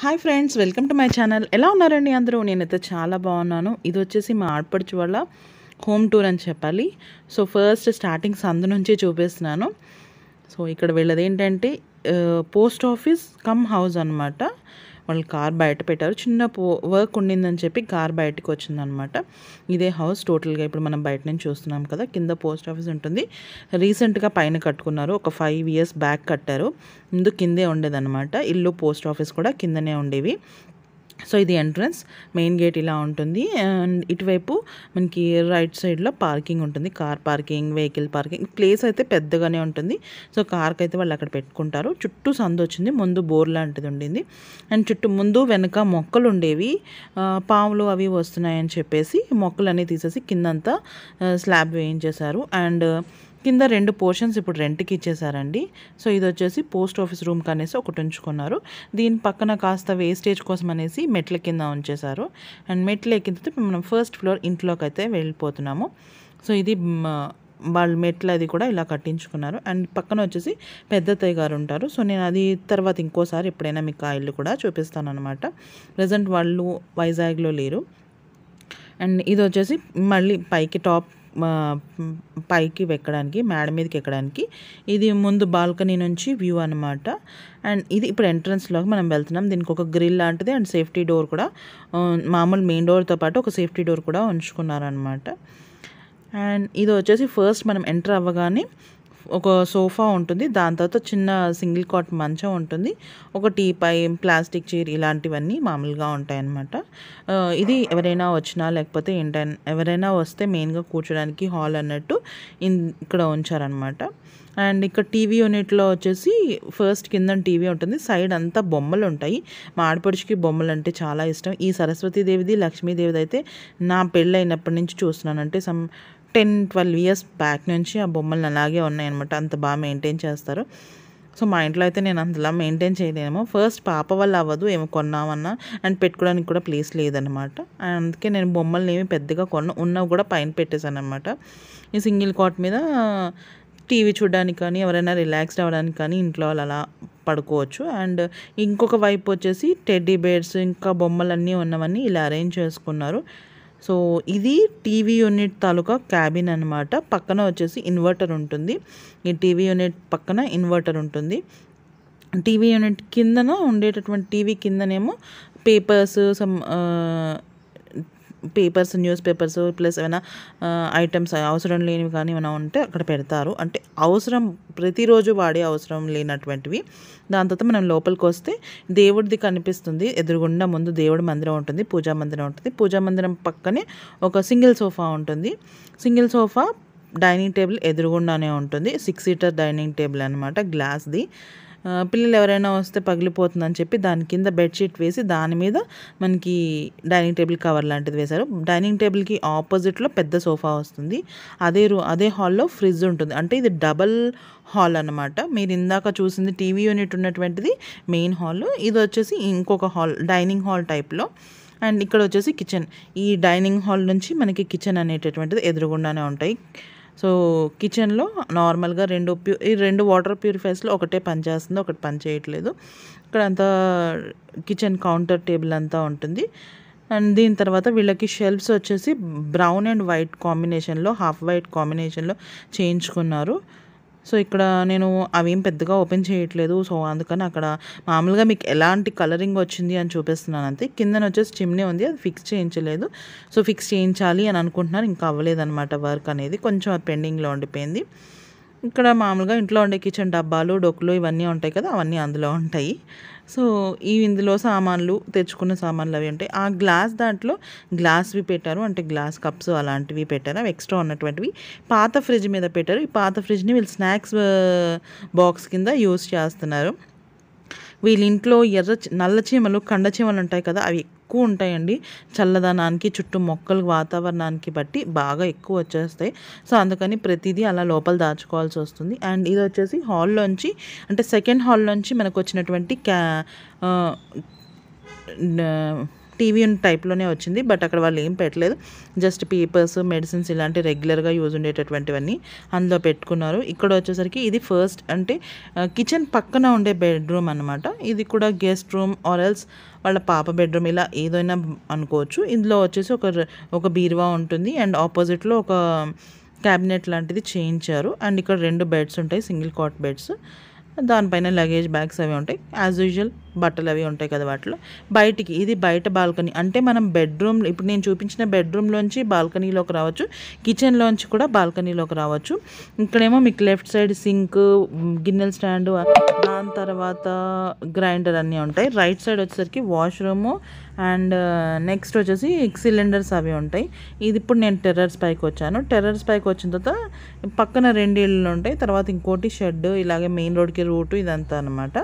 hi friends welcome to my channel ఎలా ఉన్నారండి అందరూ నేనైతే చాలా బాగున్నాను ఇది వచ్చేసి మా ఆడపడుచు వల్ల హోమ్ టూర్ అని చెప్పాలి సో ఫస్ట్ స్టార్టింగ్ సందు నుంచి చూపిస్తున్నాను సో ఇక్కడ వెళ్ళదేంటంటే ఏంటంటే పోస్ట్ ఆఫీస్ కమ్ హౌస్ అనమాట వాళ్ళు కార్ బయట పెట్టారు చిన్న వర్క్ ఉండిందని చెప్పి కార్ బయటకు వచ్చిందనమాట ఇదే హౌస్ టోటల్గా ఇప్పుడు మనం బయట నుంచి చూస్తున్నాం కదా కింద పోస్ట్ ఆఫీస్ ఉంటుంది రీసెంట్గా పైన కట్టుకున్నారు ఒక ఫైవ్ ఇయర్స్ బ్యాక్ కట్టారు ముందు కిందే ఉండేదన్నమాట ఇల్లు పోస్ట్ ఆఫీస్ కూడా కిందనే ఉండేవి సో ఇది ఎంట్రన్స్ మెయిన్ గేట్ ఇలా ఉంటుంది అండ్ ఇటువైపు మనకి రైట్ సైడ్లో పార్కింగ్ ఉంటుంది car parking vehicle parking place అయితే పెద్దగానే ఉంటుంది సో కార్కి అయితే వాళ్ళు అక్కడ పెట్టుకుంటారు చుట్టూ సందు వచ్చింది ముందు బోర్ లాంటిది ఉండింది అండ్ చుట్టూ ముందు వెనక మొక్కలు ఉండేవి పాములు అవి వస్తున్నాయని చెప్పేసి మొక్కలు అనేవి తీసేసి కిందంతా స్లాబ్ వేయించేశారు అండ్ కింద రెండు పోర్షన్స్ ఇప్పుడు రెంట్కి ఇచ్చేసారండి సో ఇది వచ్చేసి పోస్ట్ ఆఫీస్ రూమ్ అనేసి ఒకటి ఉంచుకున్నారు దీని పక్కన కాస్త వేస్టేజ్ కోసం అనేసి మెట్ల కింద ఉంచేశారు అండ్ మెట్లు ఎక్కిన తర్వాత మనం ఫస్ట్ ఫ్లోర్ ఇంట్లోకి అయితే వెళ్ళిపోతున్నాము సో ఇది వాళ్ళు మెట్లు అది కూడా ఇలా కట్టించుకున్నారు అండ్ పక్కన వచ్చేసి తయ్య గారు ఉంటారు సో నేను అది తర్వాత ఇంకోసారి ఎప్పుడైనా మీకు ఆ ఇల్లు కూడా చూపిస్తాను అనమాట ప్రజెంట్ వాళ్ళు వైజాగ్లో లేరు అండ్ ఇది వచ్చేసి మళ్ళీ పైకి టాప్ పైకి ఎక్కడానికి మేడ మీదకి ఎక్కడానికి ఇది ముందు బాల్కనీ నుంచి వ్యూ అనమాట అండ్ ఇది ఇప్పుడు ఎంట్రన్స్లోకి మనం వెళ్తున్నాం దీనికి ఒక గ్రిల్ లాంటిది అండ్ సేఫ్టీ డోర్ కూడా మామూలు మెయిన్ డోర్తో పాటు ఒక సేఫ్టీ డోర్ కూడా ఉంచుకున్నారనమాట అండ్ ఇది వచ్చేసి ఫస్ట్ మనం ఎంటర్ అవ్వగానే ఒక సోఫా ఉంటుంది దాని తర్వాత చిన్న సింగిల్ కాట్ మంచం ఉంటుంది ఒక టీపై ప్లాస్టిక్ చైర్ ఇలాంటివన్నీ మామూలుగా ఉంటాయన్నమాట ఇది ఎవరైనా వచ్చినా లేకపోతే ఏంటైనా ఎవరైనా వస్తే మెయిన్గా కూర్చోడానికి హాల్ అన్నట్టు ఇక్కడ ఉంచారనమాట అండ్ ఇక్కడ టీవీ యూనిట్లో వచ్చేసి ఫస్ట్ కింద టీవీ ఉంటుంది సైడ్ అంతా బొమ్మలు ఉంటాయి మా ఆడపడుచుకి బొమ్మలు అంటే చాలా ఇష్టం ఈ సరస్వతీదేవిది లక్ష్మీదేవిది అయితే నా పెళ్ళి అయినప్పటి నుంచి చూస్తున్నానంటే some ten twelve years back నుంచి ఆ బొమ్మలు అలాగే ఉన్నాయన్నమాట అంత బాగా మెయింటైన్ చేస్తారు సో మా ఇంట్లో అయితే నేను అంతలా మెయింటైన్ చేయలేనేమో ఫస్ట్ పాప వల్ల అవ్వదు ఏమో కొన్నామన్నా అండ్ పెట్టుకోవడానికి కూడా ప్లేస్ లేదనమాట అందుకే నేను బొమ్మల్ని ఏమి పెద్దగా కొన్న ఉన్నవి కూడా పైన పెట్టేశాను అనమాట ఈ సింగిల్ కాట్ మీద టీవీ చూడడానికి కానీ ఎవరైనా రిలాక్స్డ్ అవ్వడానికి కానీ ఇంట్లో వాళ్ళు అలా పడుకోవచ్చు అండ్ ఇంకొక వైపు వచ్చేసి టెడ్డీ బేర్స్ ఇంకా బొమ్మలన్నీ ఉన్నవన్నీ ఇలా అరేంజ్ చేసుకున్నారు సో ఇది టీవీ యూనిట్ తాలూకా క్యాబిన్ అనమాట పక్కన వచ్చేసి ఇన్వర్టర్ ఉంటుంది ఈ టీవీ యూనిట్ పక్కన ఇన్వర్టర్ ఉంటుంది టీవీ యూనిట్ కిందన ఉండేటటువంటి టీవీ కిందనేమో papers some papers news papers plus ఏమైనా ఐటమ్స్ అవసరం లేనివి కానీ ఏమైనా ఉంటే అక్కడ పెడతారు అంటే అవసరం ప్రతిరోజు వాడే అవసరం లేనటువంటివి దాని తర్వాత మనం లోపలికి వస్తే దేవుడిది కనిపిస్తుంది ఎదురుగుండా ముందు దేవుడి మందిరం ఉంటుంది పూజా మందిరం ఉంటుంది పూజా మందిరం పక్కనే ఒక సింగిల్ సోఫా ఉంటుంది సింగిల్ సోఫా డైనింగ్ టేబుల్ ఎదురుగుండానే ఉంటుంది సిక్స్ సీటర్ డైనింగ్ టేబుల్ అనమాట గ్లాస్ది పిల్లలు ఎవరైనా వస్తే పగిలిపోతుందని చెప్పి దాని కింద బెడ్షీట్ వేసి దాని మీద మనకి డైనింగ్ టేబుల్ కవర్ లాంటిది వేశారు డైనింగ్ టేబుల్కి ఆపోజిట్లో పెద్ద సోఫా వస్తుంది అదే రూ అదే హాల్లో ఫ్రిడ్జ్ ఉంటుంది అంటే ఇది డబల్ హాల్ అనమాట మీరు ఇందాక చూసింది టీవీ యూనిట్ ఉన్నటువంటిది మెయిన్ హాల్ ఇది వచ్చేసి ఇంకొక హాల్ డైనింగ్ హాల్ టైప్లో అండ్ ఇక్కడ వచ్చేసి కిచెన్ ఈ డైనింగ్ హాల్ నుంచి మనకి కిచెన్ అనేటటువంటిది ఎదురుగుండానే ఉంటాయి సో కిచెన్లో నార్మల్గా రెండు ప్యూ ఈ రెండు వాటర్ ప్యూరిఫైర్స్లో ఒకటే పనిచేస్తుంది ఒకటి పని చేయట్లేదు ఇక్కడ అంతా కిచెన్ కౌంటర్ టేబుల్ అంతా ఉంటుంది అండ్ దీని తర్వాత వీళ్ళకి షెల్ఫ్స్ వచ్చేసి బ్రౌన్ అండ్ వైట్ కాంబినేషన్లో హాఫ్ వైట్ కాంబినేషన్లో చేయించుకున్నారు సో ఇక్కడ నేను అవేం పెద్దగా ఓపెన్ చేయట్లేదు సో అందుకని అక్కడ మామూలుగా మీకు ఎలాంటి కలరింగ్ వచ్చింది అని చూపిస్తున్నాను అంతే కిందన వచ్చేసి చిమ్నీ ఉంది అది ఫిక్స్ చేయించలేదు సో ఫిక్స్ చేయించాలి అని అనుకుంటున్నాను ఇంకా అవ్వలేదు వర్క్ అనేది కొంచెం పెండింగ్లో ఉండిపోయింది ఇక్కడ మామూలుగా ఇంట్లో ఉండే కిచెన్ డబ్బాలు డొక్కులు ఇవన్నీ ఉంటాయి కదా అవన్నీ అందులో ఉంటాయి సో ఈ ఇందులో సామాన్లు తెచ్చుకున్న సామాన్లు అవి ఉంటాయి ఆ గ్లాస్ దాంట్లో గ్లాస్వి పెట్టారు అంటే గ్లాస్ కప్స్ అలాంటివి పెట్టారు అవి ఎక్స్ట్రా ఉన్నటువంటివి పాత ఫ్రిడ్జ్ మీద పెట్టారు ఈ పాత ఫ్రిడ్జ్ని వీళ్ళు స్నాక్స్ బాక్స్ కింద యూస్ చేస్తున్నారు వీళ్ళ ఇంట్లో ఎర్ర నల్ల చీమలు కండ చీమలు ఉంటాయి కదా అవి ఎక్కువ ఉంటాయండి చల్లదనానికి చుట్టూ మొక్కలు వాతావరణానికి బట్టి బాగా ఎక్కువ వచ్చేస్తాయి సో అందుకని ప్రతిదీ అలా లోపల దాచుకోవాల్సి వస్తుంది అండ్ ఇది వచ్చేసి హాల్లోంచి అంటే సెకండ్ హాల్లోంచి మనకు వచ్చినటువంటి క్యా టీవీ టైప్లోనే వచ్చింది బట్ అక్కడ వాళ్ళు ఏం పెట్టలేదు జస్ట్ పేపర్స్ మెడిసిన్స్ ఇలాంటి రెగ్యులర్గా యూజ్ ఉండేటటువంటివన్నీ అందులో పెట్టుకున్నారు ఇక్కడ వచ్చేసరికి ఇది ఫస్ట్ అంటే కిచెన్ పక్కన ఉండే బెడ్రూమ్ అనమాట ఇది కూడా గెస్ట్ రూమ్ ఆర్ ఎల్స్ వాళ్ళ పాప బెడ్రూమ్ ఇలా ఏదైనా అనుకోవచ్చు ఇందులో వచ్చేసి ఒక ఒక బీరువా ఉంటుంది అండ్ ఆపోజిట్లో ఒక క్యాబినెట్ లాంటిది చేయించారు అండ్ ఇక్కడ రెండు బెడ్స్ ఉంటాయి సింగిల్ కాట్ బెడ్స్ దానిపైన లగేజ్ బ్యాగ్స్ అవి ఉంటాయి యాజ్ యూజువల్ బట్టలు అవి ఉంటాయి కదా వాటిలో బయటికి ఇది బయట బాల్కనీ అంటే మనం బెడ్రూమ్ ఇప్పుడు నేను చూపించిన బెడ్రూమ్లోంచి బాల్కనీలోకి రావచ్చు కిచెన్లోంచి కూడా బాల్కనీలోకి రావచ్చు ఇక్కడేమో మీకు లెఫ్ట్ సైడ్ సింక్ గిన్నెల స్టాండ్ దాని తర్వాత గ్రైండర్ అన్నీ ఉంటాయి రైట్ సైడ్ వచ్చేసరికి వాష్రూము అండ్ నెక్స్ట్ వచ్చేసి సిలిండర్స్ అవి ఉంటాయి ఇది ఇప్పుడు నేను టెర్రర్స్ పైకి వచ్చాను టెర్రర్స్ పైకి వచ్చిన తర్వాత పక్కన రెండు ఇళ్ళు ఉంటాయి తర్వాత ఇంకోటి షెడ్ ఇలాగే మెయిన్ రోడ్కి ఊరికి రూటు ఇదంతా అనమాట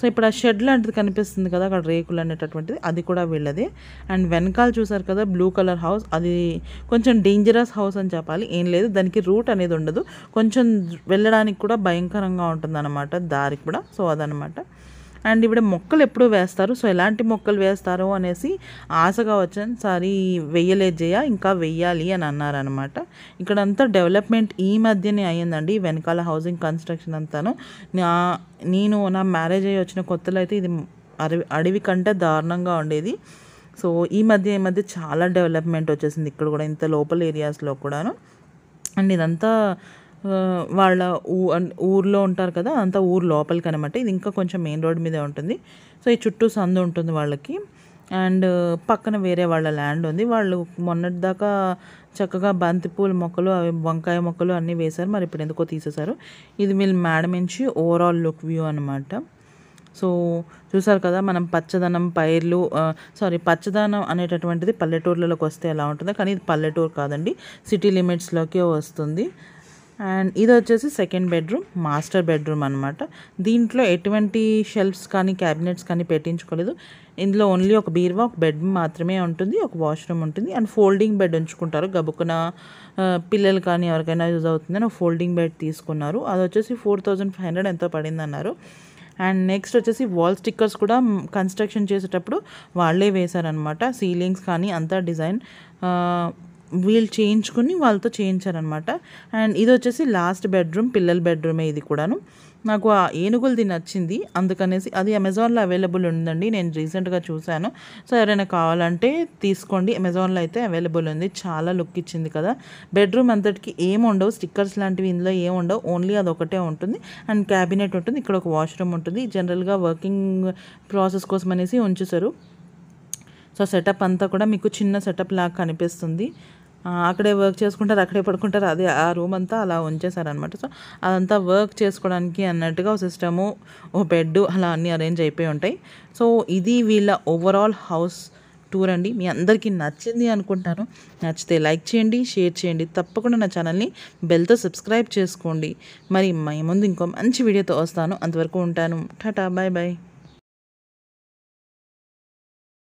సో ఇప్పుడు ఆ షెడ్ లాంటిది కనిపిస్తుంది కదా అక్కడ రేకులు అనేటటువంటిది అది కూడా వీళ్ళది అండ్ వెనకాల చూసారు కదా బ్లూ కలర్ హౌస్ అది కొంచెం డేంజరస్ హౌస్ అని చెప్పాలి ఏం లేదు దానికి రూట్ అనేది ఉండదు కొంచెం వెళ్ళడానికి కూడా భయంకరంగా ఉంటుంది దారి కూడా సో అదనమాట అండ్ ఇవిడ మొక్కలు ఎప్పుడు వేస్తారు సో ఎలాంటి మొక్కలు వేస్తారు అనేసి ఆశగా వచ్చాను సారీ వెయ్యలేదు జయ ఇంకా వెయ్యాలి అని అన్నారనమాట ఇక్కడంతా డెవలప్మెంట్ ఈ మధ్యనే అయ్యిందండి వెనకాల హౌసింగ్ కన్స్ట్రక్షన్ అంతాను నా నేను నా మ్యారేజ్ అయ్యి వచ్చిన కొత్తలో అయితే ఇది అడవి అడవి కంటే దారుణంగా ఉండేది సో ఈ మధ్య ఈ మధ్య చాలా డెవలప్మెంట్ వచ్చేసింది ఇక్కడ కూడా ఇంత లోపల ఏరియాస్లో కూడాను అండ్ ఇదంతా వాళ్ళ ఊ ఊర్లో ఉంటారు కదా అంతా ఊరు లోపలికి అనమాట ఇది ఇంకా కొంచెం మెయిన్ రోడ్ మీదే ఉంటుంది సో ఈ చుట్టూ సందు ఉంటుంది వాళ్ళకి అండ్ పక్కన వేరే వాళ్ళ ల్యాండ్ ఉంది వాళ్ళు మొన్నటిదాకా చక్కగా బంతిపూల మొక్కలు అవి వంకాయ మొక్కలు అన్నీ వేశారు మరి ఇప్పుడు ఎందుకో తీసేశారు ఇది వీళ్ళు మేడం నుంచి ఓవరాల్ లుక్ వ్యూ అనమాట సో చూసారు కదా మనం పచ్చదనం పైర్లు సారీ పచ్చదనం అనేటటువంటిది పల్లెటూర్లలోకి వస్తే ఎలా ఉంటుందో కానీ ఇది పల్లెటూరు కాదండి సిటీ లిమిట్స్లోకే వస్తుంది అండ్ ఇది వచ్చేసి సెకండ్ బెడ్రూమ్ మాస్టర్ బెడ్రూమ్ అనమాట దీంట్లో ఎటువంటి షెల్ఫ్స్ కానీ క్యాబినెట్స్ కానీ పెట్టించుకోలేదు ఇందులో ఓన్లీ ఒక బీరువా ఒక బెడ్ మాత్రమే ఉంటుంది ఒక వాష్రూమ్ ఉంటుంది అండ్ ఫోల్డింగ్ బెడ్ ఉంచుకుంటారు గబుకున పిల్లలు కానీ ఎవరికైనా యూజ్ అవుతుందని అని ఫోల్డింగ్ బెడ్ తీసుకున్నారు అది వచ్చేసి ఫోర్ థౌజండ్ ఫైవ్ హండ్రెడ్ ఎంతో పడిందన్నారు అండ్ నెక్స్ట్ వచ్చేసి వాల్ స్టిక్కర్స్ కూడా కన్స్ట్రక్షన్ చేసేటప్పుడు వాళ్ళే వేశారనమాట సీలింగ్స్ కానీ అంతా డిజైన్ వీళ్ళు చేయించుకుని వాళ్ళతో చేయించారనమాట అండ్ ఇది వచ్చేసి లాస్ట్ బెడ్రూమ్ పిల్లల బెడ్రూమే ఇది కూడాను నాకు ఆ ఏనుగులది నచ్చింది అందుకనేసి అది అమెజాన్లో అవైలబుల్ ఉందండి నేను రీసెంట్గా చూశాను సో ఎవరైనా కావాలంటే తీసుకోండి అమెజాన్లో అయితే అవైలబుల్ ఉంది చాలా లుక్ ఇచ్చింది కదా బెడ్రూమ్ అంతటికి ఏమి ఉండవు స్టిక్కర్స్ లాంటివి ఇందులో ఏమి ఉండవు ఓన్లీ అది ఒకటే ఉంటుంది అండ్ క్యాబినెట్ ఉంటుంది ఇక్కడ ఒక వాష్రూమ్ ఉంటుంది జనరల్గా వర్కింగ్ ప్రాసెస్ కోసం అనేసి ఉంచేశారు సో సెటప్ అంతా కూడా మీకు చిన్న సెటప్ లాగా కనిపిస్తుంది అక్కడే వర్క్ చేసుకుంటారు అక్కడే పడుకుంటారు అదే ఆ రూమ్ అంతా అలా ఉంచేశారనమాట సో అదంతా వర్క్ చేసుకోవడానికి అన్నట్టుగా ఒక సిస్టము ఓ బెడ్ అలా అన్నీ అరేంజ్ అయిపోయి ఉంటాయి సో ఇది వీళ్ళ ఓవరాల్ హౌస్ టూర్ అండి మీ అందరికీ నచ్చింది అనుకుంటాను నచ్చితే లైక్ చేయండి షేర్ చేయండి తప్పకుండా నా ఛానల్ని బెల్తో సబ్స్క్రైబ్ చేసుకోండి మరి మై ముందు ఇంకో మంచి వీడియోతో వస్తాను అంతవరకు ఉంటాను టాటా బాయ్ బాయ్